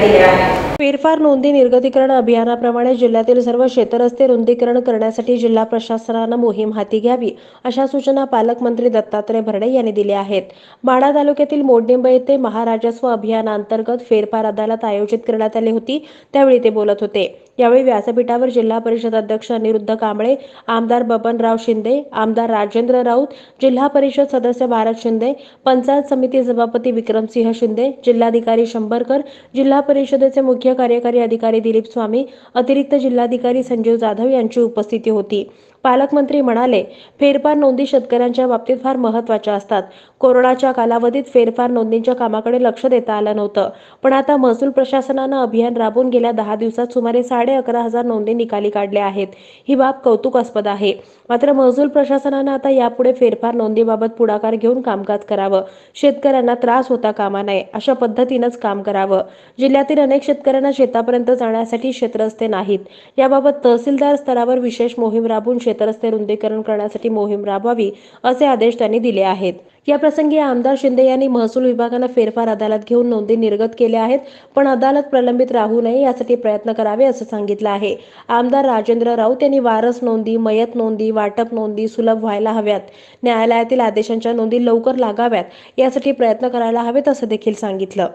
करण्यात फेरफार नोंदी निर्गतीकरण अभियानाप्रमाणे जिल्ह्यातील सर्व शेतरस्ते रुंदीकरण करण्यासाठी जिल्हा प्रशासनानं मोहीम हाती घ्यावी अशा सूचना पालकमंत्री दत्तात्रय भरडे यांनी दिल्या आहेत माढा तालुक्यातील मोडनिंबई येथे महाराजस्व अभियानांतर्गत फेरफार अदालत आयोजित करण्यात आली होती त्यावेळी ते बोलत होते यावेळी व्यासपीठावर जिल्हा परिषद अध्यक्ष अनिरुद्ध कांबळे आमदार बबनराव शिंदे आमदार राजेंद्र राऊत जिल्हा परिषद सदस्य भारत शिंदे पंचायत समिती सभापती विक्रमसिंह शिंदे जिल्हाधिकारी शंभरकर जिल्हा परिषदेचे मुख्य कार्यकारी अधिकारी दिलीप स्वामी अतिरिक्त जिल्हाधिकारी संजीव जाधव यांची उपस्थिती होती पालकमंत्री म्हणाले फेरफार नोंदी शेतकऱ्यांच्या बाबतीत फार महत्वाच्या असतात कोरोनाच्या कालावधीत फेरफार नोंदींच्या कामाकडे लक्ष देता आलं नव्हतं पण आता महसूल प्रशासनानं अभियान राबवून गेल्या दहा दिवसात सुमारे साडे अकरा हजार नोंदी निकाली काढल्या आहेत ही बाब कौतुकास्पद आहे मात्र महसूल प्रशासनानं आता यापुढे फेरफार नोंदीबाबत पुढाकार घेऊन कामकाज करावं शेतकऱ्यांना त्रास होता कामा नये अशा पद्धतीनंच काम करावं जिल्ह्यातील अनेक शेतकऱ्यांना शेतापर्यंत जाण्यासाठी क्षेत्रस्ते नाहीत याबाबत तहसीलदार स्तरावर विशेष मोहीम राबून शेतरस्ते रुंदीकरण करण्यासाठी मोहीम राबवावी असे आदेश त्यांनी दिले आहेत या प्रसंगी आमदार शिंदे यांनी महसूल विभागानं फेरफार अदालत घेऊन नोंदी निर्गत केल्या आहेत पण अदालत प्रलंबित राहू नये यासाठी प्रयत्न करावे असं सांगितलं आहे आमदार राजेंद्र राऊत यांनी वारस नोंदी मयत नोंदी वाटप नोंदी सुलभ व्हायला हव्यात न्यायालयातील आदेशांच्या नोंदी लवकर लागाव्यात यासाठी प्रयत्न करायला हवेत असं देखील सांगितलं